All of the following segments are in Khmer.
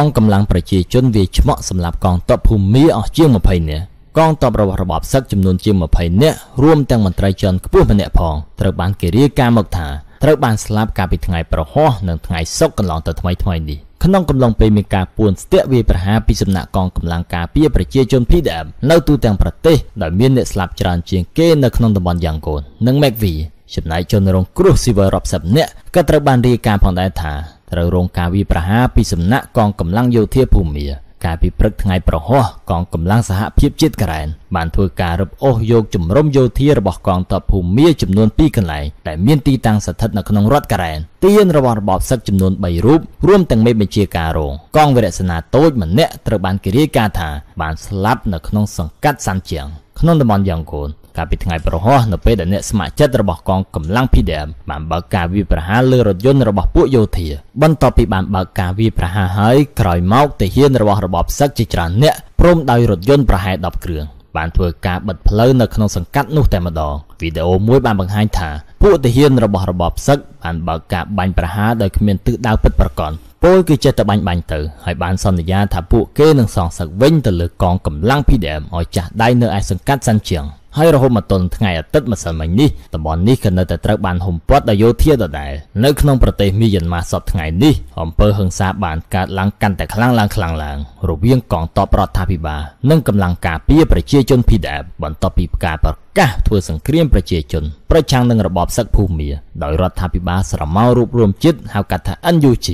កងកម្លាំងប្រជាជនវាឆ្មក់សម្រាប់កងទ័ពភូមាអស់ជាង20នាក់កងទ័ពរបស់របបសឹកចំនួនជាង20នាក់រួមទាំងមន្ត្រីជាន់ខ្ពស់ម្នាក់ផងត្រូវបានគេរាយការណ៍មកថាត្រូវបានស្លាប់កាលពីថ្ងៃប្រហោះនិងថ្ងៃសុក្រកន្លងទៅថ្មីថ្មីនេះក្នុងកំឡុងពេលមានការពួនស្ទាក់វាយប្រហារពីសំណាក់កងកម្លាំងការពារប្រជាជន PDM នៅទូទាំងប្រទេសដោយមានអ្នកស្លាប់ច្រើនជាងគេនៅក្នុងតំបន់យ៉ាងកូននិងមេកវីចំណែកជនរងគ្រោះស៊ីវិលរាប់សិបនាក់ក៏ត្រូវបានរាយការណ៍ផងដែរថាត្រូវរងការវាយប្រហារពីសំណាក់កងកម្លាំងយោធាភូមាកាលពីព្រឹកថ្ងៃប្រហោះកងកម្លាំងសហភាពជាតិកែរ៉ែនបានធ្វើការរឹបអូសយកជំរំយោធារបស់កងទ័ពភូមាចំនួន2កន្លែងដែលមានទីតាំងស្ថិតនៅក្នុងរដ្ឋកែរ៉ែនទានរបស់របបសឹកចំនួន3រូបរួមទាំងមេបញ្ជាការរងកងវីរសេនាតូចម្នាក់ត្រូវបានគេរាយការណ៍ថាបានស្លាប់នៅក្នុងសង្កាត់សាន់ជាងក្នុងតំបន់យ៉ាងកូនកាលពីថ្ងៃប្រហោះនៅពេលដែលអ្នកស្ម័គ្រចិត្តរបស់កងកម្លាំង PDM បានបើកការវាយប្រហារលើរថយន្តរបស់ពួកយោធាបន្ទាប់ពីបានបើកការវាយប្រហារហើយក្រោយមកទាហានរបស់របបសឹកជាច្រើនអ្នកព្រមដោយរថយន្តប្រហែល10គ្រឿងបានធ្វើការបិទផ្លូវនៅក្នុងសង្កាត់នោះតែម្ដងវីដេអូមួយបានបង្ហាញថាពួកទាហានរបស់របបសឹកបានបើកការបាញ់ប្រហារដោយគ្មានទិសដៅពិតប្រាកដពលគឺចេះតែបាញ់បាញ់ទៅហើយបានសន្យាថាពួកគេនឹងសងសឹកវិញទៅលើកងកម្លាំង PDM ឲ្យចាស់ដៃនៅឯសង្កាត់សាន់ជៀងហើយរហូតមកទល់ថ្ងៃអាទិត្យម្សិលមិញនេះតំបន់នេះក៏នៅតែត្រូវបានហុំព័ទ្ធដោយយោធាដដែលនៅក្នុងប្រទេសមីយ៉ាន់ម៉ាសពថ្ងៃនេះអំពើហិង្សាបានកើតឡើងកាន់តែខ្លាំងឡើងខ្លាំងឡើងរវាងកងទ័ពរដ្ឋាភិបាលនិងកម្លាំងការពារប្រជាជន PDF បន្ទាប់ពីការប្រកាសធ្វើសង្គ្រាមប្រជាជនប្រឆាំងនឹងរបបសឹកភូមាដោយរដ្ឋាភិបាលស្រមោលរួបរวมជាតិហៅកាត់ថា NUG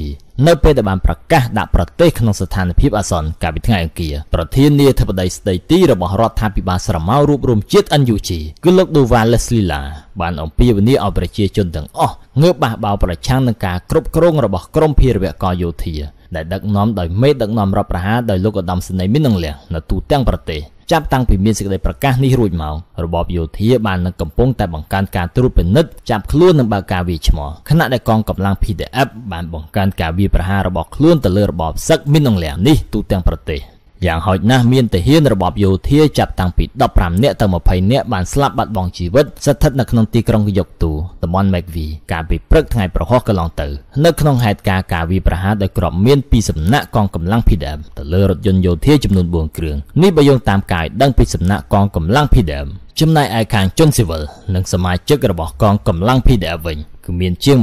នៅពេលដែលបានប្រកាសដាក់ប្រទេសក្នុងស្ថានភាពអាសន្នកាលពីថ្ងៃអង្គារប្រធានាធិបតីស្ដីទីរបស់រដ្ឋាភិបាលស្រមោលរួបរមជាតិ NUG គឺលោក Duval Leslila បានអំពាវនាវឲ្យប្រជាជនទាំងអស់ងើបបះបោរប្រឆាំងនឹងការគ្រប់គ្រងរបស់ក្រមភេរវករយោធាដែលដឹកនាំដោយមេដឹកនាំរដ្ឋប្រហារដោយលោកឧត្តមសេនីយ៍មីននឹងលះនៅទូទាំងប្រទេស។ចាប់តាំងពីមានសេចក្តីប្រកាសនេះរួចមករបបយោធាបាននឹងកំពុងតែបង្កើនការត្រួតពិនិត្យចាប់ខ្លួននិងបើកការវាយឆ្មខណៈដែលកងកម្លាំង PDF បានបង្កើនការវាយប្រហាររបស់ខ្លួនទៅលើរបបសឹកមីនអងឡាងនេះទូទាំងប្រទេស។យ៉ាងហោចណាស់មានទាហានរបបយោធាចាប់តាំងពី15នាក់ទៅ20នាក់បានស្លាប់បាត់បង់ជីវិតស្ថិតនៅក្នុងទីក្រុងយកទូតំបន់ McVie កាលពីព្រឹកថ្ងៃប្រហោះកន្លងទៅនៅក្នុងហេតុការណ៍ការវាយប្រហារដោយក្របមានពីសំណាក់កងកម្លាំង PDM ទៅលើរថយន្តយោធាចំនួន4គ្រឿងនេះបើយោងតាមការឲ្យដឹងពីសំណាក់កងកម្លាំង PDM ចំណែកឯខាងជនស៊ីវិលនិងសមាជិករបស់កងកម្លាំង PDF វិញគឺមានជាង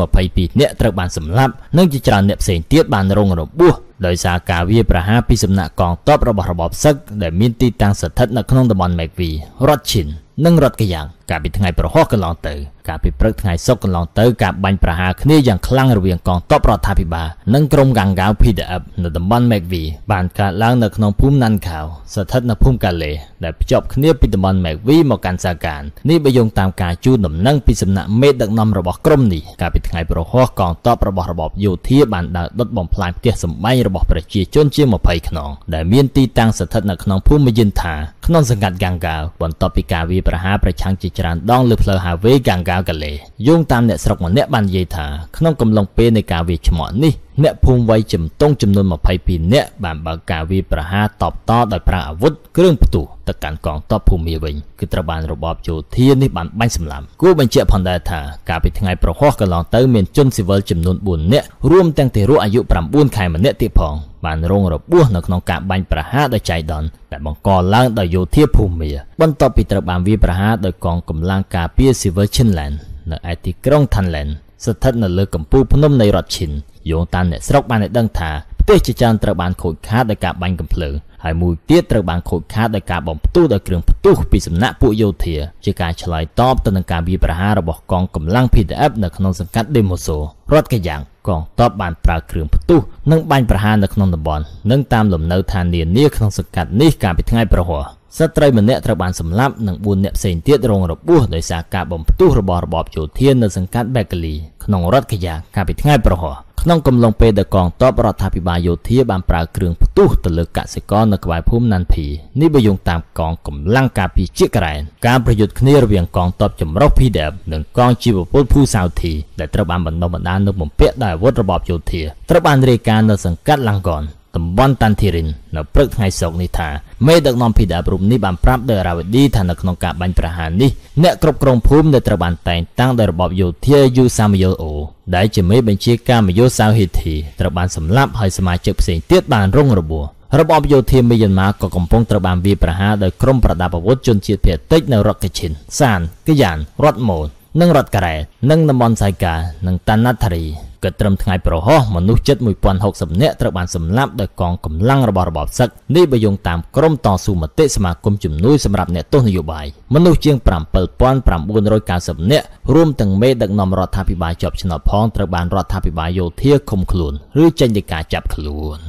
22នាក់ត្រូវបានសម្លាប់និងជាច្រើនអ្នកផ្សេងទៀតបានរងរបួសដោយសារការវាយប្រហារពីសំណាក់កងទ័ពរបស់របបសឹកដែលមានទីតាំងស្ថិតនៅក្នុងតំបន់មេកវីរដ្ឋឈិននិងរដ្ឋកាយ៉ាងកាលពីថ្ងៃប្រហោះកន្លងទៅ កាលពីព្រឹកថ្ងៃសុក្រកន្លងទៅ ការបាញ់ប្រហារគ្នាយ៉ាងខ្លាំងរវាងកងទ័ពរដ្ឋាភិបាលនិងក្រុមកងកៅ PDF នៅតំបន់ McVie បានកើតឡើងនៅក្នុងភូមិ Nankau ស្ថិតនៅភូមិកាលេដែលភ្ជាប់គ្នាពីតំបន់ McVie មកកាន់សាកាននេះបើយោងតាមការជូនដំណឹងពីសំណាក់មេដឹកនាំរបស់ក្រុមនេះកាលពីថ្ងៃប្រហោះកងទ័ពរបស់របបយោធាបានដើរដុតបំផ្លាញផ្ទះសម្បែងរបស់ប្រជាជនជាង20ខ្នង ដែលមានទីតាំងស្ថិតនៅក្នុងភូមិមយិនថាក្នុងសង្កាត់កងកៅបន្ទាប់ពីការវាយប្រហារប្រឆាំងជាច្រើនដងលើផ្លូវ highway កាំងកាវកាលេយោងតាមអ្នកស្រុកម្នាក់បាននិយាយថាក្នុងកំឡុងពេលនៃការវាយឆ្មក់នេះអ្នកភូមិវ័យជំទង់ចំនួន22នាក់បានបើកការវាយប្រហារតបតដោយប្រើអាវុធគ្រឿងផ្ទុះទៅកាន់កងទ័ពភូមាវិញគឺត្រូវបានរបបយោធានេះបានបាញ់សម្លាប់គួរបញ្ជាក់ផងដែរថាកាលពីថ្ងៃប្រហោះកន្លងទៅមានជនស៊ីវិលចំនួន4នាក់រួមទាំងទារកអាយុ9ខែម្នាក់ទៀតផងបានរងរបួសនៅក្នុងការបាញ់ប្រហារដោយចៃដន្យដែលបង្កឡើងដោយយោធាភូមាបន្ទាប់ពីត្រូវបានវាយប្រហារដោយកងកម្លាំងការពារ Silver Chinland នៅឯទីក្រុង Thanland ស្ថិតនៅលើកំពូលភ្នំនៃរដ្ឋឈិនយោងតាមអ្នកស្រុកបានឲ្យដឹងថាទេសជាច្រើនត្រូវបានខូចខាតដោយការបាញ់កំភ្លើងហើយមួយទៀតត្រូវបានខូចខាតដោយការបំផ្ទុះដោយគ្រឿងផ្ទុះពីសំណាក់ពួកយោធាជាការឆ្លើយតបទៅនឹងការវាយប្រហាររបស់កងកម្លាំង PDF នៅក្នុងសង្កាត់ Demoso រដ្ឋកាយ៉ាងកងទ័ពបានប្រើគ្រឿងផ្ទុះនិងបាញ់ប្រហារនៅក្នុងតំបន់និងតាមលំនៅឋាននានាក្នុងសង្កាត់នេះកាលពីថ្ងៃប្រហ័សសត្រីម្នាក់ត្រូវបានសម្លាប់និង4អ្នកផ្សេងទៀតរងរបួសដោយសារការបំផ្ទុះរបស់របបយោធានៅសង្កាត់ Beckley ក្នុងរដ្ឋកាយ៉ាងកាលពីថ្ងៃប្រហ័សក្នុងកំឡុងពេលដែលកងទ័ពរដ្ឋាភិបាលយោធាបានប្រើគ្រឿងផ្ទុះទៅលើកសិករនៅក្បែរភូមិណាន់ភីនេះបើយោងតាមកងកម្លាំងការពារជាតិកែរ៉ែនការប្រយុទ្ធគ្នារវាងកងទ័ពចម្រុះ PDF និងកងជីវពលភូសាវធីដែលត្រូវបានបណ្ដុំបណ្ដាលនៅបំពាក់ដោយអាវុធរបបយោធាត្រូវបានរាយការណ៍នៅសង្កាត់ឡាំងកនតំបន់តាន់ធីរិននៅព្រឹកថ្ងៃសុក្រនេះថាមេដឹកនាំភីដារូបនេះបានប្រាប់ដោយអារ៉ាវឌីថានៅក្នុងការបាញ់ប្រហារនេះ អ្នកគ្រប់គ្រងភូមិនៅត្រូវបានតែងតាំងដោយរបបយោធាយូសាមយលអូដែលជាមេបញ្ជាការមយោសាវហេធីត្រូវបានសម្លាប់ហើយសមាជិកផ្សេងទៀតបានរងរបួសរបបយោធាមីយ៉ាន់ម៉ាក៏កំពុងត្រូវបានវាយប្រហារដោយក្រុមប្រដាប់អាវុធជនជាតិភាគតិចនៅរដ្ឋកេឈិនសានកាយ៉ានរដ្ឋម៉ូននិងរដ្ឋការ៉េនិងតំបន់សៃកានិងតាណាត់ថារីគិតត្រឹមថ្ងៃប្រហោះមនុស្សជិត1060នាក់ត្រូវបានសម្លាប់ដោយកងកម្លាំងរបស់របបសឹកនេះបើយោងតាមក្រមតស៊ូមតិសមាគមជំនួយសម្រាប់អ្នកទស្សនយោបាយមនុស្សជាង7990នាក់រួមទាំងមេដឹកនាំរដ្ឋាភិបាលជាប់ឆ្នោតផងត្រូវបានរដ្ឋាភិបាលយោធាឃុំខ្លួនឬចេញដីកាចាប់ខ្លួន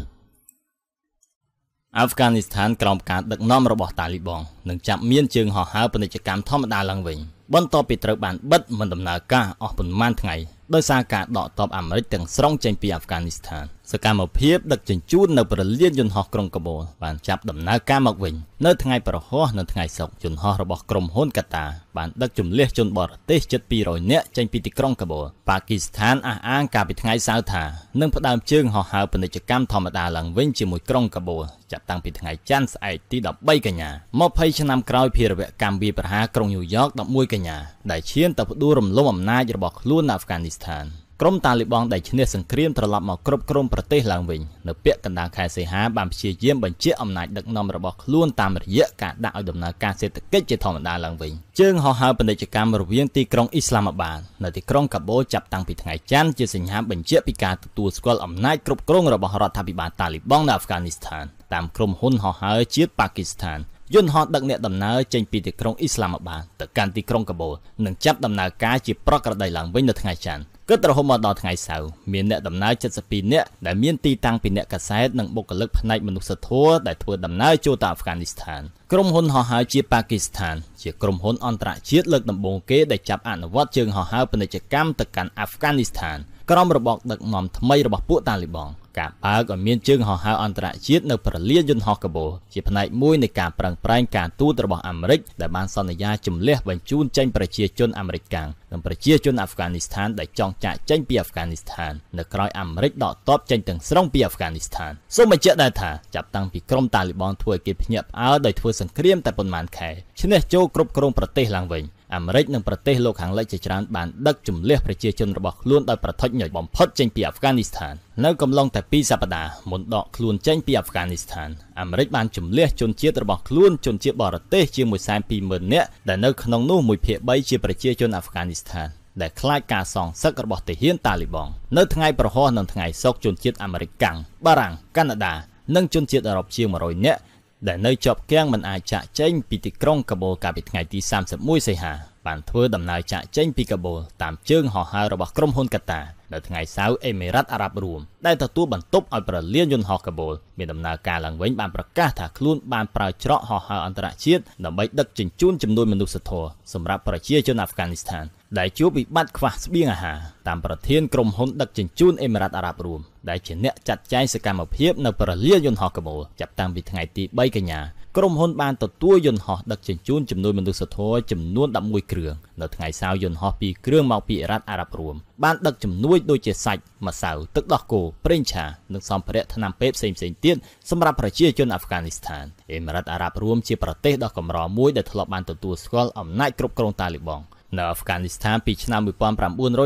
អាហ្វហ្គានីស្ថានក្រោមការដឹកនាំរបស់តាលីបងនឹងចាប់មានជើងហោះហើរពាណិជ្ជកម្មធម្មតាឡើងវិញបន្ទាប់ពីត្រូវបានបិទមិនដំណើរការអស់ប៉ុន្មានថ្ងៃដោយសារការដកទ័ពអាមេរិកទាំងស្រុងចេញពីអាហ្វហ្គានីស្ថានសកម្មភាពដឹកជញ្ជូននៅប្រលានយន្តហោះក្រុងកាបូលបានចាប់ដំណើរការមកវិញនៅថ្ងៃប្រហោះនៅថ្ងៃសុក្រយន្តហោះរបស់ក្រុមហ៊ុនកាតាបានដឹកជម្លៀសជនបរទេសជិត200នាក់ចេញពីទីក្រុងកាបូលប៉ាគីស្ថានអះអាងកាលពីថ្ងៃសៅរ៍ថានឹងផ្ដើមជើងហោះហើរពាណិជ្ជកម្មធម្មតាឡើងវិញជាមួយក្រុងកាបូលចាប់តាំងពីថ្ងៃច័ន្ទស្អែកទី13កញ្ញា20ឆ្នាំក្រោយភារវកម្មវាប្រហារក្រុងញូវយ៉ក11កញ្ញាដែលឈានទៅផ្ដួលរំលំអំណាចរបស់ខ្លួននៅអាហ្វហ្គានីស្ស្ថានក្រុមតាលីបង់ដែលឈ្នះសង្គ្រាមត្រឡប់មកគ្រប់គ្រងប្រទេសឡើងវិញនៅពាក់កណ្ដាលខែសីហាបានព្យាយាមបញ្ជាអំណាចដឹកនាំរបស់ខ្លួនតាមរយៈការដាក់ឲ្យដំណើរការសេដ្ឋកិច្ចជាធម្មតាឡើងវិញជើងហោះហើរពាណិជ្ជកម្មរវាងទីក្រុងអ៊ីស្លាមាបាដនៅទីក្រុងកាបូចាប់តាំងពីថ្ងៃច័ន្ទជាសញ្ញាបញ្ជាក់ពីការទទួលស្គាល់អំណាចគ្រប់គ្រងរបស់រដ្ឋាភិបាលតាលីបង់នៅអាហ្វហ្គានីស្ថាន តាមក្រុមហ៊ុនហោះហើរជាតិប៉ាគីស្ថានយន្តហោះដឹកអ្នកដំណើរចេញពីទីក្រុងអ៊ីស្លាមាបាទៅកាន់ទីក្រុងកាបូលនិងចាប់ដំណើរការជាប្រក្រតីឡើងវិញនៅថ្ងៃច័ន្ទគិតរហូតមកដល់ថ្ងៃសៅរ៍មានអ្នកដំណើរ72នាក់ដែលមានទីតាំងពីអ្នកកាសែតនិងបុគ្គលិកផ្នែកមនុស្សធម៌ដែលធ្វើដំណើរចូលទៅអាហ្វហ្គានីស្ថានក្រុមហ៊ុនហោះហើរជាប៉ាគីស្ថានជាក្រុមហ៊ុនអន្តរជាតិលើកដំបូងគេដែលចាប់អនុវត្តជើងហោះហើរពាណិជ្ជកម្មទៅកាន់អាហ្វហ្គានីស្ថាន។ក្រោមរបបដឹកនាំថ្មីរបស់ពួកតាលីបងការបើកឲ្យមានជើងហោះហើរអន្តរជាតិនៅប្រលានយន្តហោះកាបូលជាផ្នែកមួយនៃការប្រឹងប្រែងការទូតរបស់អាមេរិកដែលបានសន្យាជំលះបញ្ជូនចេញប្រជាជនអាមេរិកកាំងនិងប្រជាជនអាហ្វហ្គានីស្ថានដែលចង់ចាកចេញពីអាហ្វហ្គានីស្ថាននៅក្រោយអាមេរិកដកទ័ពចេញទាំងស្រុងពីអាហ្វហ្គានីស្ថានសូមបញ្ជាក់ដែរថាចាប់តាំងពីក្រុមតាលីបងធ្វើឲ្យគេភ្ញាក់ផ្អើលដោយធ្វើសង្គ្រាមតែប៉ុន្មានខែឈ្នះចូលគ្រប់គ្រងប្រទេសឡើងវិញអាមេរិកនិងប្រទេសលោកខាងលិចជាច្រើនបានដឹកជំនះប្រជាជនរបស់ខ្លួនដោយប្រថុចញយបំផុតចេញពីអាហ្វហ្គានីស្ថាននៅកំឡុងតែ2សប្តាហ៍មុនដកខ្លួនចេញពីអាហ្វហ្គានីស្ថានអាមេរិកបានជំនះជនជាតិរបស់ខ្លួនជនជាតិបរទេសជាង120,000នាក់ដែលនៅក្នុងនោះ1ភាគ3ជាប្រជាជនអាហ្វហ្គានីស្ថានដែលខ្លាចការសងសឹករបស់ទាហានតាលីបង់នៅថ្ងៃប្រហោះនិងថ្ងៃសុក្រជនជាតិអាមេរិកកាំងបារាំងកាណាដានិងជនជាតិអឺរ៉ុបជាង100នាក់ដែលនៅជាប់គាំងមិនអាចចាក់ចេញពីទីក្រុងកាបូលកាលពីថ្ងៃទី31សីហាបានធ្វើដំណើរចាក់ចេញពីកាបូលតាមជើងហោះហើររបស់ក្រុមហ៊ុនកាតានៅថ្ងៃសៅរ៍អេមីរ៉ាត់អារ៉ាប់រួមដែលទទួលបន្ទុកឲ្យប្រលានយន្តហោះកាបូលមានដំណើរការឡើងវិញបានប្រកាសថាខ្លួនបានប្រើច្រកហោះហើរអន្តរជាតិដើម្បីដឹកជញ្ជូនចំនួនមនុស្សធម៌សម្រាប់ប្រជាជនអាហ្វហ្គានីស្ថានដែលជួបវិបត្តិខ្វះស្បៀងអាហារតាមប្រធានក្រុមហ៊ុនដឹកជញ្ជូនអេមីរ៉ាតអារ៉ាប់រួមដែលជាអ្នកចាត់ចែងសកម្មភាពនៅប្រលាយន្តហោះកាបូលចាប់តាំងពីថ្ងៃទី3កញ្ញាក្រុមហ៊ុនបានទទួលយន្តហោះដឹកជញ្ជូនចំនួនមនុស្សធម៌ចំនួន11គ្រឿងនៅថ្ងៃសៅរ៍យន្តហោះ2គ្រឿងមកពីអេមីរ៉ាតអារ៉ាប់រួមបានដឹកជំនួយដូចជាសាច់ម្សៅទឹកដោះគោប្រេងឆានិងសម្ភារៈថ្នាំពេទ្យផ្សេងៗទៀតសម្រាប់ប្រជាជនអាហ្វហ្គានីស្ថានអេមីរ៉ាតអារ៉ាប់រួម ជាប្រទេសដ៏កម្រមួយដែលធ្លាប់បានទទួលស្គាល់អំណាចគ្រប់គ្រងតាលីបង់នៅអាហ្វហ្គានីស្ថានពីឆ្នាំ1996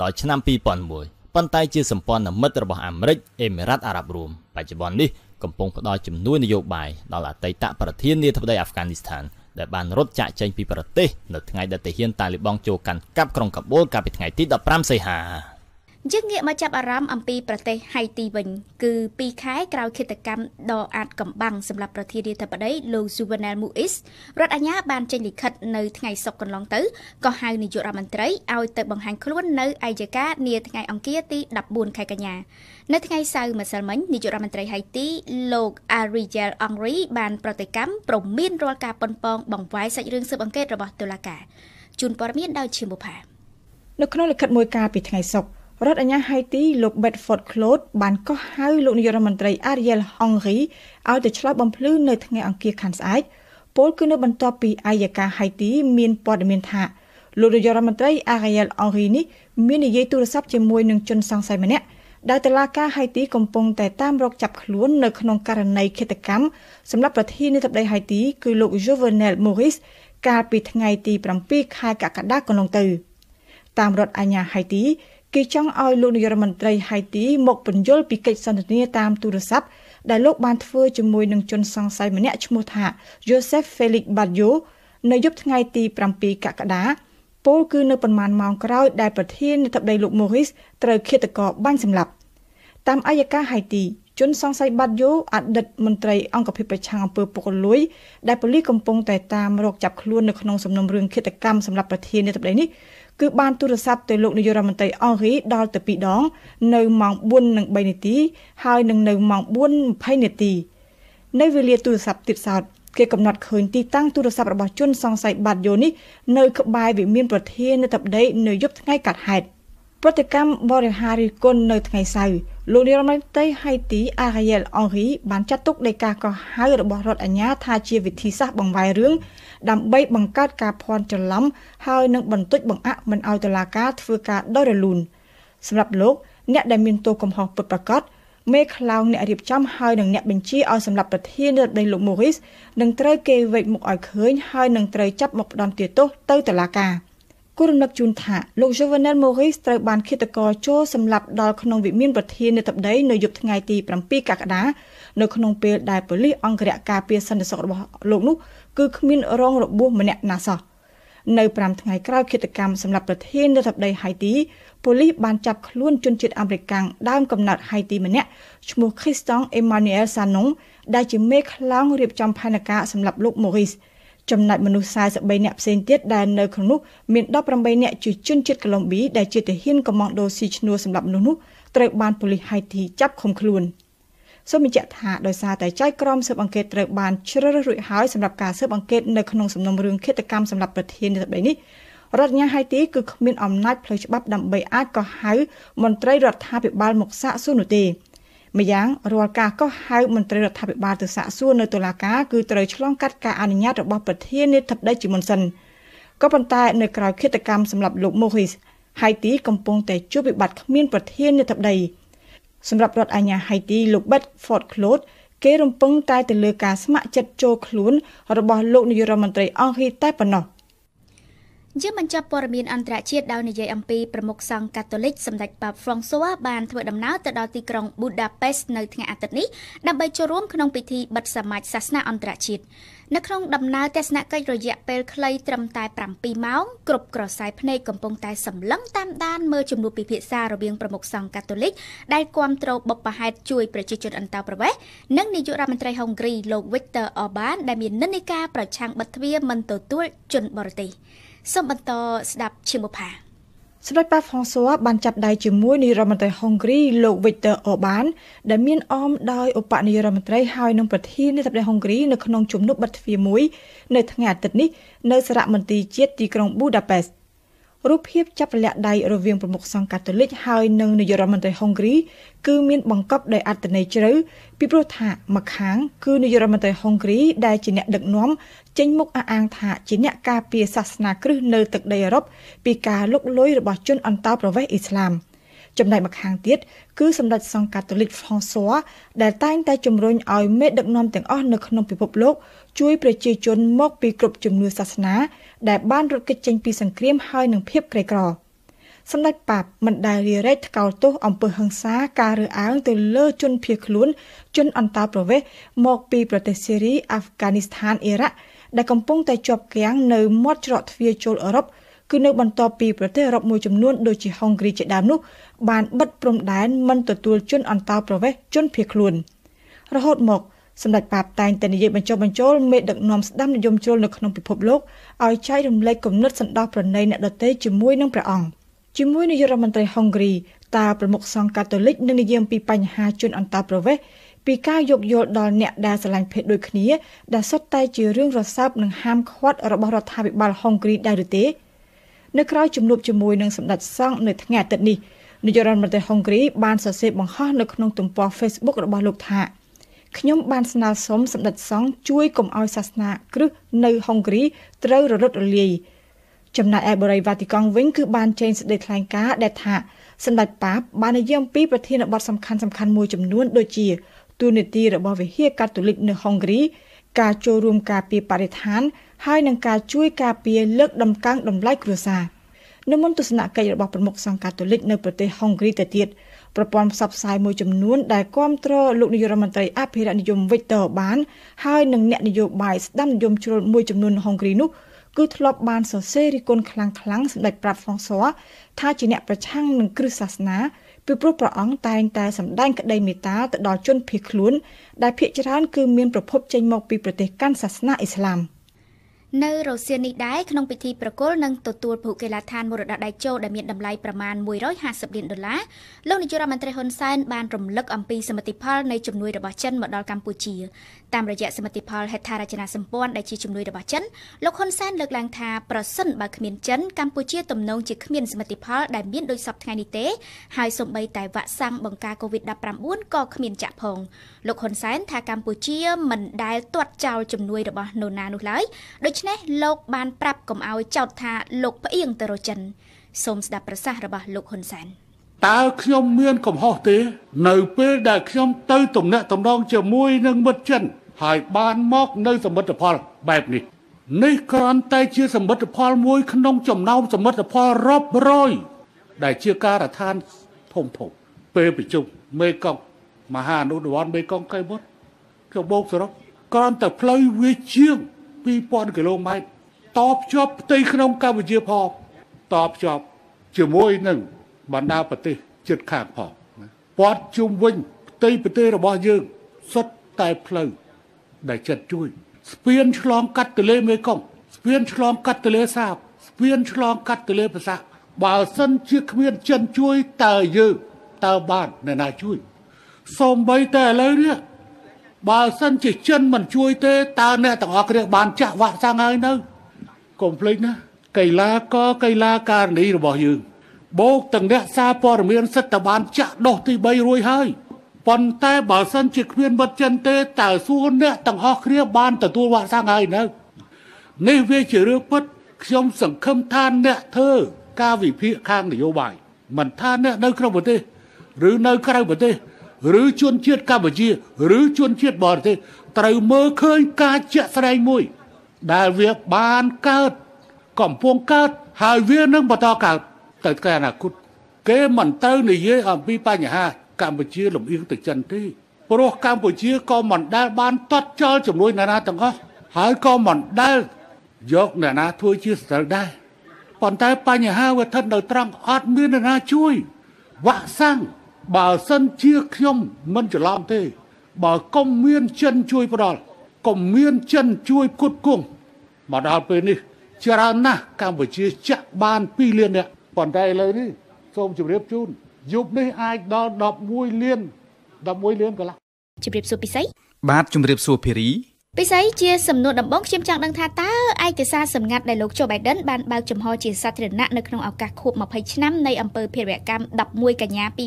ដល់ឆ្នាំ2001ប៉ុន្តែជាសម្ព័ន្ធមិត្តរបស់អាមេរិកអេមីរ៉ាត់អារ៉ាប់រួមបច្ចុប្បន្ននេះកំពុងផ្ដល់ជំនួយនយោបាយដល់អតីតប្រធានាធិបតីអាហ្វហ្គានីស្ថានដែលបានរត់ចាកចេញពីប្រទេសនៅថ្ងៃដែលទាហានតាលីបង់ចូលកាន់កាប់ក្រុងកាបូលកាលពីថ្ងៃទី15សីហា។យើងងាកមកចាប់អារម្មណ៍អំពីប្រទេសហៃទីវិញគឺ2ខែក្រោយឃាតកម្មដ៏អាតកំបាំងសម្រាប់ប្រធានាធិបតីលោកស៊ូវណែលមូអ៊ីសរដ្ឋអាជ្ញាបានចេញលិខិតនៅថ្ងៃសុក្រកន្លងទៅក៏ហៅនាយករដ្ឋមន្ត្រីឲ្យទៅបង្ហាញខ្លួននៅអយ្យការនាថ្ងៃអង្គារទី14ខែកញ្ញានៅថ្ងៃសៅរ៍ម្សិលមិញនាយករដ្ឋមន្ត្រីហៃទីលោក Ariel Henry បានប្រតិកម្មប្រមានរាល់ការប៉ុនប៉ងបង្វែរសាច់រឿងស៊ើបអង្កេតរបស់តុលាការជូនព័ត៌មានដោយឈៀមបុផានៅក្នុងលិខិតមួយការពីថ្ងៃសុក្ររដ្ឋអាជ្ញាហៃទីលោក Bedford Clot បានកោះហៅលោកនាយករដ្ឋមន្ត្រី Ariel Henry ឲ្យទៅឆ្លើយបំភ្លឺនៅថ្ងៃអង្គារខាងស្អែកពលគឺនៅបន្ទាប់ពីអាយកាហៃទីមានព័ត៌មានថាលោកនាយករដ្ឋមន្ត្រី Ariel Henry នេះមាននិយាយទូរស័ព្ទជាមួយនឹងជនសង្ស័យម្នាក់ដែលតឡាការហៃទីកំពុងតែតាមរកចាប់ខ្លួននៅក្នុងករណីឃាតកម្មសម្រាប់ប្រធាននាយដ្ឋានហៃទី គឺលោក Jovenel Moïse កាលពីថ្ងៃទី7ខែកក្កដាកន្លងទៅតាមរដ្ឋអាជ្ញាហៃទីគេចង់ឲ្យលោកនាយរដ្ឋមន្ត្រីហៃទីមកពន្យល់ពីកិច្ចសន្ទនាតាមទូរស័ព្ទដែលលោកបានធ្វើជាមួយនឹងជនសង្ស័យម្នាក់ឈ្មោះថា Joseph Felix Badjo នៅយប់ថ្ងៃទី7កក្កដាពលគឺនៅប្រមាណម៉ោងក្រោយដែលប្រធាននាយដ្ឋបដីលោក Morris ត្រូវឃាតករបាញ់សម្លាប់ តាមអัยការហៃទីជនសង្ស័យបាត់យូអតីតមន្ត្រីអង្គភាពប្រឆាំងអំពើពុករលួយដែលប៉ូលីសកំពុងតែតាមរកចាប់ខ្លួននៅក្នុងសំណុំរឿងឃាតកម្មសម្រាប់ប្រធាននាយដ្ឋបដីនេះគឺបានទូរស័ព្ទទៅលោកនាយករដ្ឋមន្ត្រីអង់គ្លេសដល់ទៅ2ដង នៅម៉ោង4:03នាទីហើយនឹងនៅម៉ោង4:20នាទី នៅវេលាទូរស័ព្ទទៀតសោតគេកំណត់ឃើញទីតាំងទូរស័ព្ទរបស់ជនសង្ស័យបាត់យូនេះនៅក្បែរវិមានប្រធាននៅតបដីនៅយប់ថ្ងៃកាត់ហេតុប្រតិកម្មបរិហារិគុណនៅថ្ងៃសៅរ៍លោកនាយរដ្ឋមន្ត្រីហៃទី Ariel Henry បានចាត់ទុកនៃការកោះហៅរបស់រដ្ឋអាជ្ញាថាជាវិធីសាស្ត្របង្វែររឿងដើម្បីបង្កើតការភ័ន្តច្រឡំហើយនឹងបន្តិចបង្អាក់មិនឲ្យតុលាការធ្វើការដោយរលូនសម្រាប់លោកអ្នកដែលមានទោសកំហុសពិតប្រាកដមេខ្លោងអ្នករៀបចំហើយនិងអ្នកបញ្ជាឲ្យសម្រាប់ប្រធានរដ្ឋដីលោក Morris នឹងត្រូវគេវេកមុខឲ្យឃើញហើយនឹងត្រូវចាប់មកផ្ដន្ទាទោសទៅតុលាការ។គូរំលឹកជូនថាលោក Jovenel Moris ត្រូវបានឃាតករចូលសម្លាប់ដល់ក្នុងវិមានប្រធាននាយដ្ឋីនៅយប់ថ្ងៃទី7កក្កដានៅក្នុងពេលដែលប៉ូលីសអង្គរការពារសន្តិសុខរបស់លោកនោះគឺគ្មានរងរបួសម្នាក់ណាសោះនៅ5ថ្ងៃក្រោយឃាតកម្មសម្រាប់ប្រធាននាយដ្ឋីហៃទីប៉ូលីសបានចាប់ខ្លួនជនជាតិអាមេរិកាំងដើមកំណត់ហៃទីម្នាក់ឈ្មោះ Christian Emmanuel Sanon ដែលជាមេខ្លោងរៀបចំផែនការសម្រាប់លោក Moris ។ចំណែកមនុស្ស43នាក់ផ្សេងទៀតដែលនៅក្នុងនោះមាន18នាក់ជាជនជាតិកូឡុំប៊ីដែលជាទាហានកំងដូស៊ីឈ្នួលសម្រាប់មនុស្សនោះត្រូវបានប៉ូលីសហៃទីចាប់ឃុំខ្លួនសូមបញ្ជាក់ថាដោយសារតែចៅក្រមស៊ើបអង្កេតត្រូវបានជ្រើសរើសរួចហើយសម្រាប់ការស៊ើបអង្កេតនៅក្នុងសំណុំរឿងឃាតកម្មសម្រាប់ប្រធាននៃ3នេះរដ្ឋញាហៃទីគឺគ្មានអំណាចផ្លូវច្បាប់ដើម្បីអាចកោះហៅមន្ត្រីរដ្ឋាភិបាល មកសាកសួរនោះទេ។ម្យ៉ាងរាល់ការកោះហៅមន្ត្រីរដ្ឋាភិបាលទៅសាកសួរនៅតុលាការគឺត្រូវឆ្លងកាត់ការអនុញ្ញាតរបស់ប្រធានាធិបតីជាមុនសិនក៏ប៉ុន្តែនៅក្រៅឃាតកម្មសម្រាប់លោកម៉ូហ៊ីសហៃទីកំពុងតែជួបវិបត្តិគ្មានប្រធានាធិបតីសម្រាប់រដ្ឋអាជ្ញាហៃទីលោក Bert Ford Cloud គេរំពឹងតែទៅលើការស្ម័គ្រចិត្តចូលខ្លួនរបស់លោកនាយករដ្ឋមន្ត្រីអង់គ្លេសតែប៉ុណ្ណោះយើងបញ្ចប់ព័ត៌មានអន្តរជាតិដោយនិយាយអំពីប្រមុខសង្ឃកាតូលិកសម្ដេចប៉ាបហ្វ្រង់ស៊ូវ៉ាបានធ្វើដំណើរទៅដល់ទីក្រុងប៊ូដាប៉េស្តនៅថ្ងៃអាទិត្យនេះដើម្បីចូលរួមក្នុងពិធីបិទសមាជសាសនាអន្តរជាតិនៅក្នុងដំណើរទស្សនកិច្ចរយៈពេលខ្លីត្រឹមតែ7ម៉ោងគ្រប់ក្រសែភ្នែកកំពុងតែសម្លឹងតាមដានមើលជំនួបពិភាក្សារវាងប្រមុខសង្ឃកាតូលិកដែលគ្រប់គ្រងបបផហេតជួយប្រជាជនអន្តោប្រវេសន៍និងនាយករដ្ឋមន្ត្រីហុងគ្រីលោក Viktor Orbán ដែលមាននិន្នាការប្រឆាំងបិទទ្វារមិនទទួលជនបរទេស។សូមបន្តស្ដាប់ឈីមូផាស្ដេចប៉ាហ្វ្រង់ស៊ូបានចាប់ដៃជាមួយនាយរដ្ឋមន្ត្រីហុងគ្រី លោក Viktor Orbán ដែលមានអមដោយឧបនាយករដ្ឋមន្ត្រីហើយនិងប្រធាននាយករដ្ឋមន្ត្រីហុងគ្រីនៅក្នុងជំនួបបិទទ្វារមួយ នៅថ្ងៃអាទិត្យនេះនៅសារមន្ទីរជាតិទីក្រុង Budapest រូបភាពចាប់រលាក់ដៃរវាងប្រមុខសង្កាតូលិកហើយនិងនាយករដ្ឋមន្ត្រីហុងគ្រីគឺមានបង្កប់ដោយអត្តន័យជ្រៅពីព្រោះថាម្ខាងគឺនាយករដ្ឋមន្ត្រីហុងគ្រីដែលជាអ្នកដឹកនាំចេញមុខអះអាងថាជាអ្នកការពារសាសនាគ្រិស្តនៅទឹកដីអឺរ៉ុបពីការលុកលុយរបស់ជនអន្តោប្រវេសន៍អ៊ីស្លាម។ចំណែកម្ខាងទៀតគឺសម្ដេចសង្កាតូលិកហ្វ្រង់ស៊ូដែលតែងតែជំរុញឲ្យមេដឹកនាំទាំងអស់នៅក្នុងពិភពលោកជួយប្រជាជន មក ពីគ្រប់ជំនឿសាសនា ដែលបានរត់គេចចេញពីសង្គ្រាមហើយនឹងភាពក្រីក្រសម្ដេចបាបមិនដែលរារែកថ្កោលទោសអំពើហិង្សាការរើសអើងទៅលើជនភៀសខ្លួន ជនអន្តោប្រវេសន៍មកពីប្រទេសស៊េរីអាហ្វហ្គានីស្ថានអ៊ីរ៉ាក់ដែលកំពុង តែជាប់គាំងនៅមាត់ច្រកទ្វារចូលអឺរ៉ុបគឺនៅបន្ទាប់ពីប្រទេសអឺរ៉ុបមួយចំនួនដូចជាហុងគ្រីជាដើមនោះបានបិទព្រំដែនមិនទទួលជនអន្តោប្រវេសន៍ជនភៀសខ្លួនរហូតមកសម្ដេចបាបតែងតែនិយាយបញ្ចុះបញ្ចូលមេដឹកនាំស្ដាំនិយមជ្រុលនៅក្នុងពិភពលោកឲ្យចែករំលែកគំនិតសន្តោសប្រណីអ្នកដទៃជាមួយនឹងព្រះអង្គជាមួយនាយករដ្ឋមន្ត្រីហុងគ្រីតាប្រមុខសង្ឃកាតូលិកនឹងនិយាយពីបញ្ហាជនអន្តោប្រវេសន៍ពីការយោគយល់ដល់អ្នកដែលស្រឡាញ់ភេទដូចគ្នាដែលសុទ្ធតែជារឿងរសើបនិងហាមឃាត់របស់រដ្ឋាភិបាលហុងគ្រីដែរឬទេនៅក្រៅជំនួបជាមួយនឹងសម្ដេចសង្ឃនៅថ្ងៃអាទិត្យនេះនាយករដ្ឋមន្ត្រីហុងគ្រីបានសរសេរបង្ហោះនៅក្នុងទំព័រ Facebook របស់លោកថាខ្ញុំបានស្នើសុំសម្ដេចសង្ឃជួយកុំឲ្យសាសនាគ្រិស្តនៅហុងគ្រីត្រូវរលត់រលាយចំណែកឯបរិយាវ៉ាទីកង់វិញគឺបានចេញសេចក្តីថ្លែងការណ៍ដែលថាសម្ដេចប៉ាបបាននិយាយអំពីប្រធានបទសំខាន់ៗមួយចំនួនដូចជាទូនីតិរបស់វិហារកាតូលិកនៅហុងគ្រីការចូលរួមការពារបរិស្ថានហើយនឹងការជួយការពារលើកដំកើងតម្លៃគ្រួសារនៅមុនទស្សនកិច្ចរបស់ប្រមុខសង្កាតូលិកនៅប្រទេសហុងគ្រីទៅទៀតប្រព័ន្ធផ្សព្វផ្សាយមួយចំនួនដែលគ្រប់គ្រងលោកនាយរដ្ឋមន្ត្រីអភិរក្សនិយមវិចតរបាន ហើយនិងអ្នកនយោបាយស្ដាំនិយមជ្រុលមួយចំនួននៅហុងគ្រីនោះគឺធ្លាប់បានសរសេររិះគន់ខ្លាំងៗសម្ដេចប្រាប់ហ្វ្រង់ស៊ុវថាជាអ្នកប្រឆាំងនឹងគ្រឹះសាសនាពីព្រោះព្រះអង្គតែងតែសម្ដែងក្តីមេត្តាទៅដល់ជនភៀសខ្លួនដែលភាគច្រើនគឺមានប្រភពចេញមកពីប្រទេសកាន់សាសនាអ៊ីស្លាម។នៅរុស្ស៊ីនេះដែរក្នុងពិធីប្រគល់និងទទួលភូកេឡាឋានមរតកដៃជោដែលមានតម្លៃប្រមាណ150លានដុល្លារលោកនាយករដ្ឋមន្ត្រីហ៊ុនសែនបានរំលឹកអំពីសមិទ្ធផលនៃជំនួយរបស់ចិនមកដល់កម្ពុជាតាមរយៈសមិទ្ធផលហេដ្ឋារចនាសម្ព័ន្ធដែលជាជំនួយរបស់ចិនលោកហ៊ុនសែនលើកឡើងថាប្រសិនបើគ្មានចិនកម្ពុជាទំនងជាគ្មានសមិទ្ធផល ដែលមានដូចសពថ្ងៃនេះទេហើយសូម្បីតែវ៉ាក់សាំងបង្ការ COVID-19 ក៏គ្មានចាក់ផងលោកហ៊ុនសែន ថាកម្ពុជា មិនដែលទាត់ចោលជំនួយរបស់នរណានោះឡើយដូច្ច្នេះលោកបានប្រាប់កុំឲ្យចោទថាលោកផ្អៀងទៅរចិនសូមស្ដាប់ប្រសាសន៍របស់លោកហ៊ុនសែនតើខ្ញុំមានកំហុសទេនៅពេលដែលខ្ញុំទៅទំនាក់ទំនងជាមួយនឹងមិត្តចិន ហើយបានមកនៅសមិទ្ធផលបែបនេះនេះគ្រាន់តែជាសមិទ្ធផលមួយ ក្នុងចំណោមសមិទ្ធផលរាប់រយដែលជាការដ្ឋានធំធំពេលប្រជុំមេកុងមហាអនុវត្តមេកុងកៃមុតខ្ញុំបូកសរុបគ្រាន់តែផ្លូវវាជាង2000គីឡូម៉ែត្រតភ្ជាប់ផ្ទៃក្នុងកម្ពុជាផងតភ្ជាប់ជាមួយនឹងបណ្ដាប្រទេសជិតខាងផងព័ទ្ធជុំវិញផ្ទៃប្រទេសរបស់យើង សុទ្ធតែផ្លូវដែលចិត្តជួយស្ពាន ឆ្លងកាត់ទន្លេមេគង្គស្ពានឆ្លងកាត់ទន្លេសាបស្ពានឆ្លងកាត់ទន្លេប្រសាបើសិនជាគ្មានចិនជួយតើយើងតើបានអ្នកណាជួយសូម្បីតែឥឡូវនេះបើសិនជាចិនមិនជួយទេតើអ្នកទាំងអស់គ្នាបានចាក់វ៉ាក់សាំងហើយនៅកុំភ្លេចណាកីឡាករកីឡាការីរបស់យើង បូកទាំងអ្នកសារព័ត៌មានសិទ្ធិបានចាក់ដោះទី3រួចហើយប៉ុន្តែបើសិនជាគ្មានវត្តចិនទេតើសួរអ្នកទាំងអស់គ្នាបានទទួលវ៉ាក់សាំងហើយនៅនេះវាជារឿងពិត ខ្ញុំសង្ឃឹមថាអ្នកធ្វើការវិភាគខាងនយោបាយមិនថាអ្នកនៅក្នុងប្រទេសឬនៅក្រៅប្រទេសឬជនជាតិកម្ពុជា ឬជនជាតិបរទេសត្រូវមើលឃើញការជាក់ស្ដែងមួយ ដែលវាបានកើត កំពុងកើតហើយវានឹងបន្តកើតទៅថ្ងៃអនាគតគេមិនទៅនិយាយអំពីបញ្ហា កម្ពុជាលំអៀងទៅចិនទេព្រោះកម្ពុជាក៏មិនដែលបានតត់ចោលជំនួយអ្នកណាទាំងអស់ហើយក៏មិនដែល យកអ្នកណាធ្វើជាស្ទើរដែរប៉ុន្តែបញ្ហាវាស្ថិតនៅត្រង់អត់មានអ្នកណាជួយវាក់សាំងបើសិនជាខ្ញុំមិនច្រឡំទេបើកុំមានចិនជួយផ្ដល់កុំ មានចិនជួយគុតគង់មកដល់ពេលនេះ ច្រើនណាស់កម្ពុជាចាក់បាន2លាននាក់ប៉ុន្តែឥឡូវនេះសូមជម្រាបជូនយប់នេះអាចដល់11លាន11លានកន្លះជម្រាបសួរពិសីបាទជម្រាបសួរភេរីពិសីជាសំណួរដំបងខ្ញុំចង់ដឹងថាតើឯកសារសម្ងាត់ដែលលោកជូបៃដិនបានបើកចំហជាសាធារណៈនៅក្នុងឱកាសខួប20ឆ្នាំនៃអំពើភេរវកម្ម11កញ្ញា2001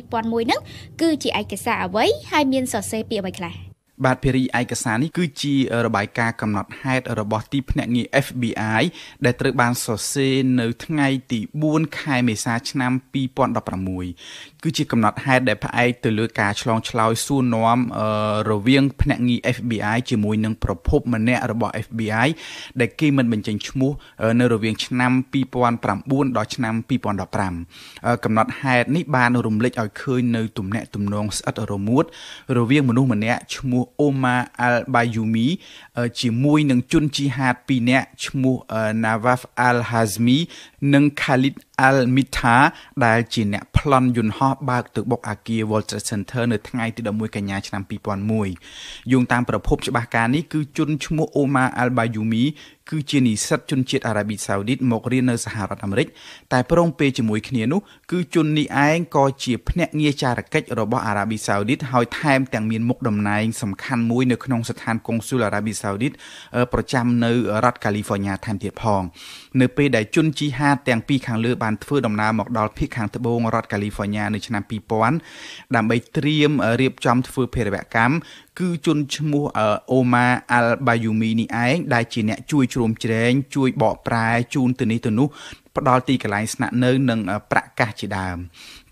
ហ្នឹងគឺជាឯកសារអ្វីហើយមានសរសេរពីអ្វីខ្លះបាទភារីឯកសារនេះគឺជារបាយការណ៍កំណត់ហេតុរបស់ទីភ្នាក់ងារ FBI ដែលត្រូវបានសរសេរនៅថ្ងៃ ទី4ខែមេសា ឆ្នាំ2016គឺជាកំណត់ហេតុដែលផ្អែកទៅលើការឆ្លងឆ្លើយសួរនាំរវាងភ្នាក់ងារ FBI ជាមួយ នឹងប្រភពម្នាក់របស់ FBI ដែលគេមិនបញ្ចេញឈ្មោះ នៅរវាងឆ្នាំ2009ដល់ឆ្នាំ2015កំណត់ហេតុនេះបានរំលេចឲ្យឃើញនៅទំនាក់ទំនងស្អិតរមួតរវាងមនុស្សម្នាក់ឈ្មោះអូម៉ាអាល់បាយូមីជាមួយនឹងជនជីហាត2នាក់ឈ្មោះ Nawaf al-Hazmi និង Khalid al-Mitha ដែល ជាអ្នកប្លន់យន្តហោះបើកទៅបុកអាគារ World Trade Center នៅថ្ងៃទី11កញ្ញាឆ្នាំ2001យោងតាមប្រភពច្បាស់ការនេះគឺជនឈ្មោះ Omar al-Bayoumi គឺជានិស្សិតជនជាតិអារ៉ាប៊ីសាអូឌីតមករៀននៅសហរដ្ឋអាមេរិកតែប្រងពេលជាមួយគ្នានោះគឺជននេះឯងក៏ជាភ្នាក់ងារចារកិច្ចរបស់អារ៉ាប៊ីសាអូឌីតហើយថែមទាំងមានមុខតំណែងសំខាន់មួយនៅក្នុងស្ថានកុងស៊ុលអារ៉ាប៊ីសាអូឌីតប្រចាំនៅរដ្ឋកាលីហ្វ័រញ៉ាថែមទៀតផង នៅពេលដែលជនជីហាតទាំងពីរខាងលើបានធ្វើដំណើរមកដល់ភូមិខាងត្បូងរដ្ឋកាលីហ្វ័រញ៉ានៅឆ្នាំ2000ដើម្បីត្រៀមរៀបចំធ្វើភេរវកម្មគឺជនឈ្មោះអូម៉ាអាល់បាយូមីនេះឯងដែលជាអ្នកជួយជ្រោមជ្រែងជួយបកប្រែជូនទៅនេះទៅនោះផ្ដល់ទីកន្លែងស្នាក់នៅនិងប្រកាសជាដើម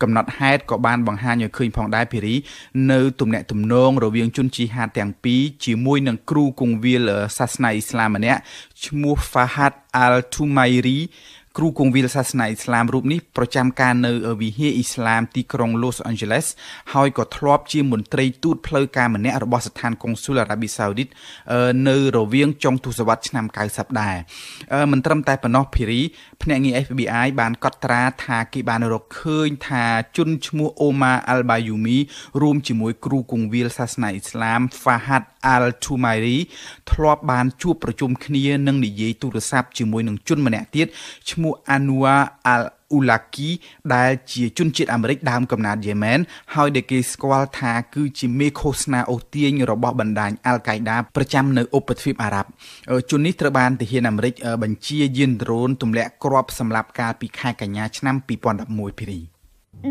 កំណត់ហេតុក៏បានបង្ហាញឲ្យឃើញផងដែរភេរី នៅទំនាក់ទំនងរវាងជនជីហាតទាំងពីរជាមួយនឹងគ្រូគង្វាលសាសនាអ៊ីស្លាមម្នាក់ឈ្មោះ Fahad Al-Tumairi គ្រូគង្វាលសាសនាអ៊ីស្លាមរូបនេះប្រចាំការនៅវិហារអ៊ីស្លាមទីក្រុង Los Angeles ហើយក៏ធ្លាប់ជាមន្ត្រីទូតផ្លូវការម្នាក់របស់ស្ថានកុងស៊ុលអារ៉ាប៊ីសាអូឌីតនៅរវាងចុងទសវត្សរ៍ឆ្នាំ90ដែរមិនត្រឹមតែប៉ុណ្ណោះភីរីភ្នាក់ងារ FBI បានកត់ត្រាថាគេបានរកឃើញថាជនឈ្មោះ Omar al-Bayoumi រួមជាមួយគ្រូគង្វាលសាសនាអ៊ីស្លាម Fahad al-Tumairi ធ្លាប់បានជួបប្រជុំគ្នានិងនិយាយទូរស័ព្ទជាមួយនឹងជនម្នាក់ទៀតឈ្មោះមោះ Anwar al-Awlaki ដែល ជាជនជាតិអាមេរិកដើមកំណើតយេម៉ែនហើយដែលគេស្គាល់ថាគឺជាមេឃោសនាអូសទាញរបស់បណ្ដាញ Al-Qaeda ប្រចាំនៅឧបទ្វីបអារ៉ាប់ជននេះត្រូវបានទាហានអាមេរិកបញ្ជាយានដ្រូនទម្លាក់គ្រាប់សម្រាប់កាលពីខែកញ្ញាឆ្នាំ2011ភីរី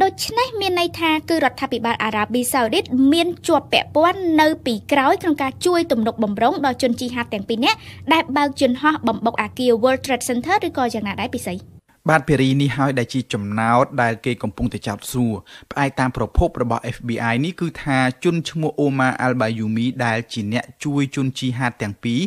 ដូច្នេះមានន័យថាគឺរដ្ឋាភិបាលអារ៉ាប៊ីសាអូឌីតមានជាប់ពាក់ព័ន្ធនៅ ពីក្រោយក្នុងការជួយទំនុកបំរុងដល់ជនជីហាតទាំងពីរនាក់ដែលបើកយន្តហោះបំបុកអាគារ World Trade Center ឬក៏យ៉ាងណាដែរពិសីបាទភារីនេះហើយដែលជាចំណោទដែលគេ កំពុងតែចោទសួរផ្អែកតាមប្រភពរបស់ FBI នេះគឺថាជនឈ្មោះ Omar al-Bayoumi ដែលជាអ្នកជួយជនជីហាតទាំងពីរ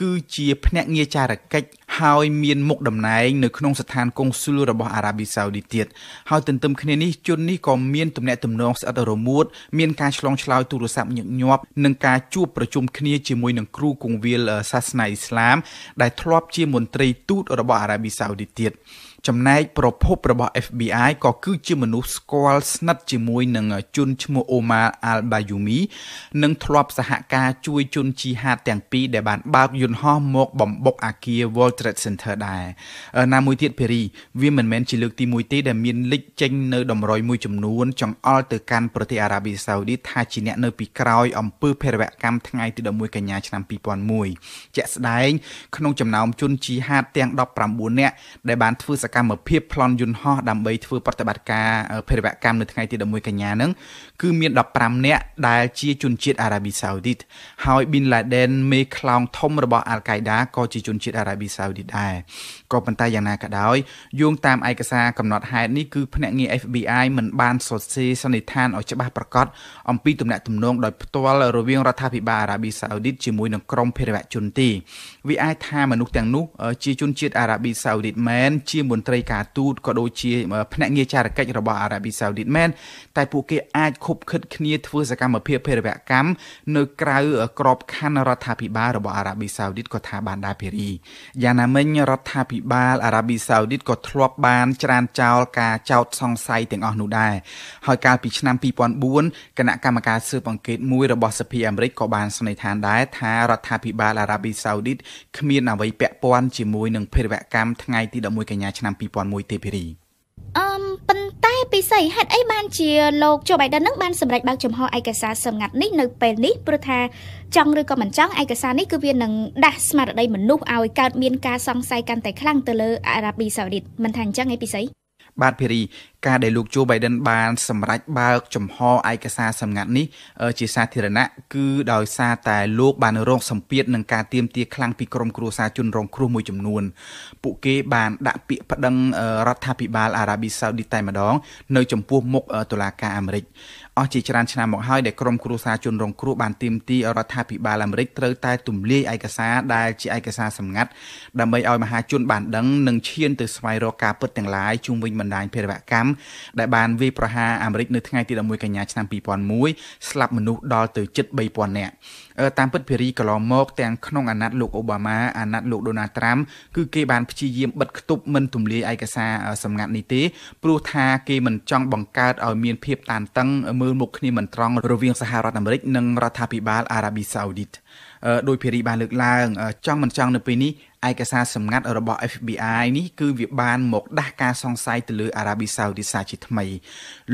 គឺជា ភ្នាក់ងារចារកិច្ចហើយមានមុខតំណែងនៅក្នុងស្ថានកុងស៊ុលរបស់អារ៉ាប៊ីសាអូឌីទៀតហើយទន្ទឹមគ្នានេះជននេះក៏មានទំនាក់ទំនងស្អិតរមួតមានការឆ្លងឆ្លើយទូរស័ព្ទញឹកញាប់និងការជួបប្រជុំគ្នាជាមួយនឹងគ្រូគង្វាលសាសនាអ៊ីស្លាម ដែលធ្លាប់ជាមន្ត្រីទូត របស់អារ៉ាប៊ីសាអូឌីទៀតចំណែកប្រភពរបស់ FBI ក៏គឺជាមនុស្សស្គាល់ស្និទ្ធជាមួយនឹងជនឈ្មោះ Omar al-Bayoumi និងធ្លាប់សហការ ជួយជនជីហាតទាំងពីរដែលបានបើកយន្តហោះមកបំបុកអាគារ World Trade Center ដែរណាមួយទៀតភេរីវាមិនមែនជាលើកទី1ទេដែលមានលេចចេញនៅតម្រុយមួយចំនួនចង្អល់ទៅកាន់ប្រទេសអារ៉ាប៊ីសាអូឌីថាជាអ្នកនៅពីក្រោយ អំពើភេរវកម្មថ្ងៃទី11កញ្ញាឆ្នាំ2001ជាក់ស្ដែងក្នុងចំណោមជនជីហាតទាំង19នាក់ដែលបានធ្វើសកម្មភាពប្លន់យន្តហោះដើម្បីធ្វើប្រតិបត្តិការភេរវកម្មនៅថ្ងៃទី11កញ្ញាហ្នឹងគឺមាន15នាក់ដែលជាជនជាតិអារ៉ាប៊ីសាអូឌីតហើយ Bin Laden មេខ្លោងធំរបស់ Al Qaeda ក៏ជាជនជាតិអារ៉ាប៊ីសាអូดิตได้ក៏ប៉ុន្តែយ៉ាងណាក៏ដោយយោងតាមឯកសារកំណត់ហេតុនេះគឺភ្នាក់ងារ FBI មិនបានសរសេរសន្និដ្ឋានឲ្យច្បាស់ប្រកបអំពីទំនាក់ទំនងដោយផ្ទាល់រវាងរដ្ឋាភិបាលអារ៉ាប៊ីសាអូឌីតជាមួយនឹងក្រុមភេរវជនទេវាអាចថាមនុស្សទាំងនោះជាជនជាតិអារ៉ាប៊ីសាអូឌីតមែនជាមន្ត្រីការទូតក៏ដូចជាភ្នាក់ងារចារកិច្ចរបស់អារ៉ាប៊ីសាអូឌីតមែនតែ ពួកគេអាចខុបខិតគ្នាធ្វើសកម្មភាពភេរវកម្មនៅក្រៅក្របខ័ណ្ឌរដ្ឋាភិបាលរបស់អារ៉ាប៊ីសាអូឌីតក៏ថាបានដែរភេរីយ៉ាងណាមិញរដ្ឋាភិបាលអារ៉ាប៊ីសាអូឌីតក៏ធ្លាប់បានច្រានចោលការចោទសង្ស័យទាំងអស់នោះដែរហើយកាលពីឆ្នាំ2004គណៈកម្មការស៊ើបអង្កេតមួយរបស់សភាអាមេរិកក៏បានសន្និដ្ឋានដែរថារដ្ឋាភិបាលអារ៉ាប៊ីសាអូឌីតគ្មានអ្វីពាក់ព័ន្ធជាមួយនឹងភេរវកម្មថ្ងៃទី11កញ្ញាឆ្នាំ2001ទេភារី។អឹមប៉ុន្តែពិសីហេតុអីបានជាលោកជូបៃដិននឹងបានសម្រេចបើកចំហឯកសារសម្ងាត់នេះនៅពេលនេះព្រោះថាចង់ឬក៏មិនចង់ឯកសារនេះគឺវានឹងដាស់ស្មារតីមនុស្សឲ្យកើតមានការសង្ស័យកាន់តែខ្លាំងទៅលើអារ៉ាប៊ីសាអូឌីតមិនថាអញ្ចឹងឯពិសីបាទភេរីការដែលលោកជូបៃដិន បានសម្រេចបើកចំហឯកសារសម្ងាត់នេះជាសាធារណៈគឺដោយសារតែលោកបានរងសម្ពាធនឹងការទៀមទាខ្លាំងពីក្រមគ្រួសារជនរងគ្រោះមួយចំនួនពួកគេបានដាក់ពាក្យប្តឹងរដ្ឋាភិបាល អារ៉ាប៊ីសាអូឌីតែម្ដង នៅចំពោះមុខតុលាការអាមេរិកអស់ជាច្រើនឆ្នាំមកហើយដែលក្រមគ្រួសារជនរងគ្រោះបានទាមទាររដ្ឋាភិបាលអាមេរិកត្រូវតែទម្លាយឯកសារដែលជាឯកសារសម្ងាត់ដើម្បីឲ្យមហាជនបានដឹងនិងឈានទៅស្វែងរកការពិតទាំងឡាយជុំវិញបណ្ដាញភេរវកម្មដែលបានវាយប្រហារអាមេរិកនៅថ្ងៃទី11កញ្ញាឆ្នាំ2001ស្លាប់មនុស្សដល់ទៅជិត3000នាក់តាមពិតភារីកន្លងមកទាំងក្នុងអាណត្តិលោកអូបាម៉ាអាណត្តិលោកដូណាល់ត្រាំគឺគេបានព្យាយាមបិទគប់មិនទម្លាយឯកសារសម្ងាត់នេះទេព្រោះថាគេមិនចង់បង្កើតឲ្យមានភាពតានតឹងមើលមុខគ្នាមិនត្រង់រវាងសហរដ្ឋអាមេរិកនិងរដ្ឋាភិបាលអារ៉ាប៊ីសាអូឌីតដោយភារីបានលើកឡើងចង់មិនចង់នៅពេលនេះឯកសារសម្ងាត់របស់ FBI នេះគឺវាបានមកដាស់ការសង្ស័យទៅលើអារ៉ាប៊ីសាអូឌីសាជាថ្មី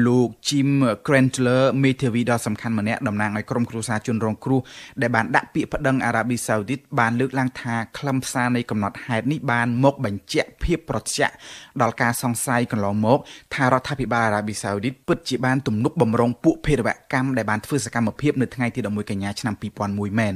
លោក Jim Crandler មេធាវីដ៏សំខាន់ម្នាក់តំណាងឲ្យក្រុមគ្រួសារជនរងគ្រោះដែលបានដាក់ពាក្យប្តឹងអារ៉ាប៊ីសាអូឌីតបានលើកឡើងថាខ្លឹមសារនៃកំណត់ហេតុនេះបានមក បញ្ជាក់ភាពប្រឆាំងដល់ការសង្ស័យកន្លងមកថារដ្ឋាភិបាលអារ៉ាប៊ីសាអូឌីតពិតជាបានទំនុកបំរុងពួកភេរវកម្មដែលបានធ្វើសកម្មភាពនៅថ្ងៃទី11កញ្ញាឆ្នាំ2001មែន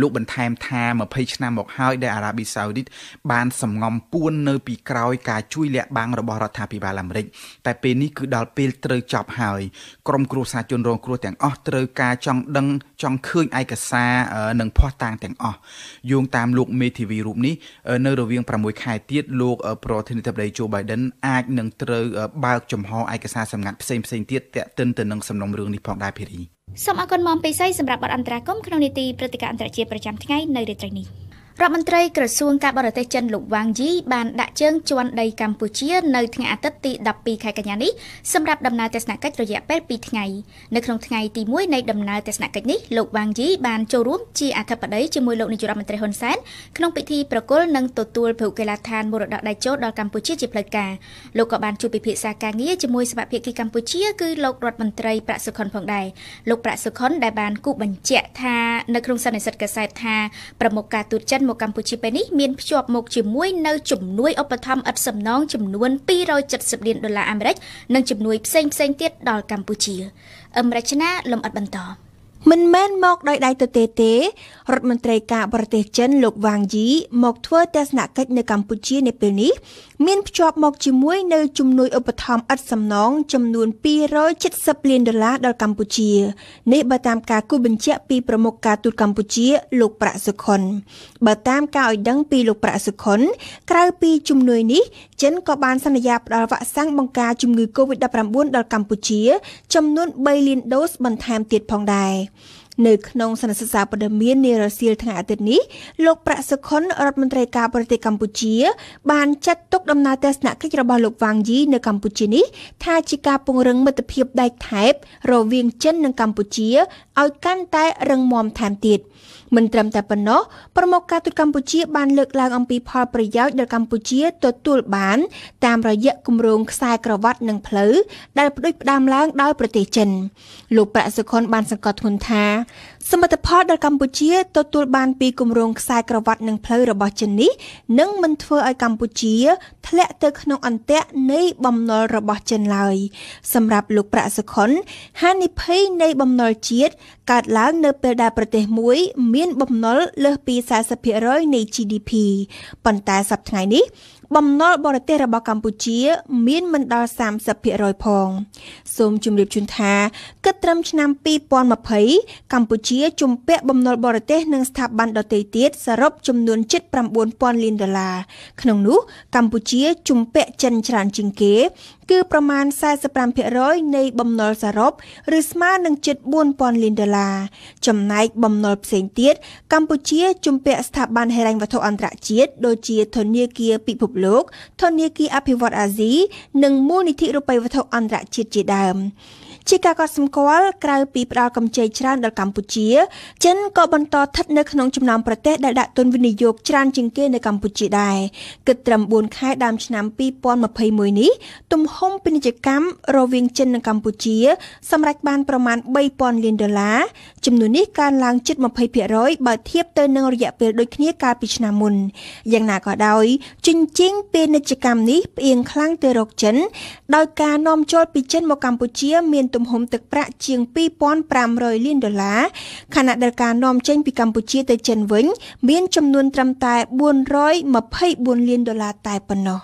លោកបន្ថែមថា20ឆ្នាំមកហើយ ដែលអារ៉ាប៊ីសាអូឌីតបានសំងំពួននៅពីក្រោយការជួយលាក់បាំងរបស់រដ្ឋាភិបាលអាមេរិកតែពេលនេះគឺដល់ពេលត្រូវចប់ហើយក្រមគ្រួសារជនរង គ្រោះទាំង អស់ត្រូវការចង់ដឹងចង់ឃើញឯកសារនិងភ័ស្តុតាងទាំងអស់យោងតាមលោកមេធាវីរូបនេះនៅរវាង6ខែទៀតលោកប្រធានាធិបតី Joe Biden អាចនឹងត្រូវបើកចំហឯកសារសម្ងាត់ផ្សេងៗទៀតទាក់ទិនទៅនឹងសំណុំរឿងនេះផងដែរភេរីសូមអរគុណមកពីស័យសម្រាប់បទអន្តរាគមន៍ក្នុងនីតិព្រឹត្តិការណ៍អន្តរជាតិប្រចាំថ្ងៃនៅរាត្រីនេះ។រដ្ឋមន្ត្រីក្រសួងការបរទេសចិនលោកវ៉ាងយីបានដាក់ជើងជាន់ដីកម្ពុជា នៅថ្ងៃអាទិត្យទី12ខែកញ្ញានេះសម្រាប់ដំណើរទស្សនកិច្ចរយៈពេល2ថ្ងៃនៅក្នុងថ្ងៃទី1នៃដំណើរទស្សនកិច្ចនេះលោកវ៉ាងយីបានចូលរួមជាអធិបតីជាមួយលោកនាយករដ្ឋមន្ត្រីហ៊ុនសែនក្នុងពិធីប្រគល់និងទទួលភូកេឡាឋានមរតកដៃជោដល់កម្ពុជាជាផ្លូវការលោកក៏បានជួបពិភាក្សាការងារជាមួយសមាភិកកម្ពុជាគឺលោករដ្ឋមន្ត្រីប្រាក់សុខុនផងដែរលោកប្រាក់សុខុនដែលបានគូបញ្ជាក់ថានៅក្នុងសន្និសីទកាសែតថាប្រមុខការទូតចិនមកកម្ពុជាពេលនេះមានភ្ជាប់មកជាមួយនៅជំនួយឧបត្ថម្ភឥតសំណងចំនួន270លានដុល្លារអាមេរិកនិងជំនួយផ្សេងផ្សេងទៀតដល់កម្ពុជាអឹមរចនា លំអិតបន្តមិនមែនមកដោយដៃទទេទេរដ្ឋមន្ត្រីការបរទេសចិនលោកវ៉ាងយីមកធ្វើទស្សនកិច្ចនៅកម្ពុជានៅពេលនេះ មានភ្ជាប់មកជាមួយ នៅ ជំនួយឧបត្ថម្ភឥតសំណងចំនួន270លានដុល្លារដល់កម្ពុជា នេះបើតាមការគូបញ្ជាក់ពីប្រមុខការទូតកម្ពុជាលោកប្រាក់សុខុនបើតាមការឲ្យដឹងពីលោកប្រាក់សុខុន ក្រៅពីជំនួយនេះចិនក៏បានសន្យាផ្តល់វ៉ាក់សាំងបង្ការជំងឺ Covid-19 ដល់កម្ពុជា ចំនួន3លានដូសបន្ថែមទៀតផងដែរនៅក្នុងសន្និសីទសារព័ត៌មាននារសៀលថ្ងៃអាទិត្យនេះលោកប្រាក់សុខុនរដ្ឋមន្ត្រីការបរទេសកម្ពុជា បានចាត់ទុកដំណើរទស្សនកិច្ចរបស់លោកវ៉ាងយីនៅកម្ពុជានេះថាជាការពង្រឹងមិត្តភាពដែកថែបរវាងចិននិងកម្ពុជាឲ្យកាន់តែរឹងមាំថែមទៀត។មិនត្រឹមតែប៉ុណ្ណោះប្រមុខការទូតកម្ពុជាបានលើកឡើងអំពីផលប្រយោជន៍ដែលកម្ពុជាទទួលបានតាមរយៈគម្រោងខ្សែក្រវ៉ាត់និងផ្លូវដែលផ្ដួចផ្ដើមឡើងដោយប្រទេសចិន លោកប្រាក់សុខុនបានសង្កត់ធ្ងន់ថាសមិទ្ធផលដែលកម្ពុជាទទួលបានពីគម្រោងខ្សែក្រវ៉ាត់និងផ្លូវរបស់ចិននេះនឹងមិនធ្វើឲ្យកម្ពុជាធ្លាក់ទៅក្នុងអន្ទាក់នៃបំណុលរបស់ចិនឡើយសម្រាប់លោកប្រាក់សុខុនហានិភ័យនៃបំណុលជាតិកើតឡើងនៅពេលដែលប្រទេសមួយ មានបំណុលលើសពី40%នៃ GDP ប៉ុន្តែសប្តាហ៍ថ្ងៃនេះបំណុលបរទេសរបស់កម្ពុជាមានមិនដល់30%ផង សូមជម្រាបជូនថាគិតត្រឹមឆ្នាំ2020កម្ពុជា ជំពាក់បំណុលបរទេសនឹងស្ថាប័នដទៃទៀតសរុបចំនួនជិត9000លានដុល្លារក្នុងនោះកម្ពុជាជំពាក់ចិនច្រើនជាងគេគឺប្រមាណ45%នៃ បំណុលសរុបឬស្មើនឹងជិត4000លានដុល្លារចំណែក បំណុលផ្សេងទៀតកម្ពុជា ជំពាក់ស្ថាប័នហិរញ្ញវត្ថុអន្តរជាតិដូចជាធនាគារពិភពលោក ធនាគារអភិវឌ្ឍអាស៊ីនិងមូលនិធិរូបិយវត្ថុអន្តរជាតិជាដើម។ជាការកត់សម្គាល់ក្រៅពីផ្ដល់កម្ចីច្រើនដល់កម្ពុជាចិនក៏បន្តស្ថិតនៅក្នុងចំណោមប្រទេសដែលដាក់ទុនវិនិយោគច្រើនជាងគេនៅកម្ពុជាដែរគិតត្រឹម4ខែដើមឆ្នាំ2021នេះទំហំពាណិជ្ជកម្មរវាងចិននិងកម្ពុជា សម្រេចបានប្រមាណ3000លានដុល្លារចំនួននេះកើនឡើងជិត20%បើធៀបទៅនឹងរយៈពេលដូចគ្នាកាលពីឆ្នាំមុនយ៉ាងណាក៏ដោយជញ្ជីងពាណិជ្ជកម្មនេះផ្អៀងខ្លាំងទៅរកចិន ដោយការនាំចូលពីចិនមកកម្ពុជាមានទំហំទឹកប្រាក់ជាង2500លានដុល្លារខណៈដែលការនាំចេញ ពីកម្ពុជាទៅចិនវិញ មាន ចំនួន ត្រឹមតែ424លានដុល្លារតែប៉ុណ្ណោះ។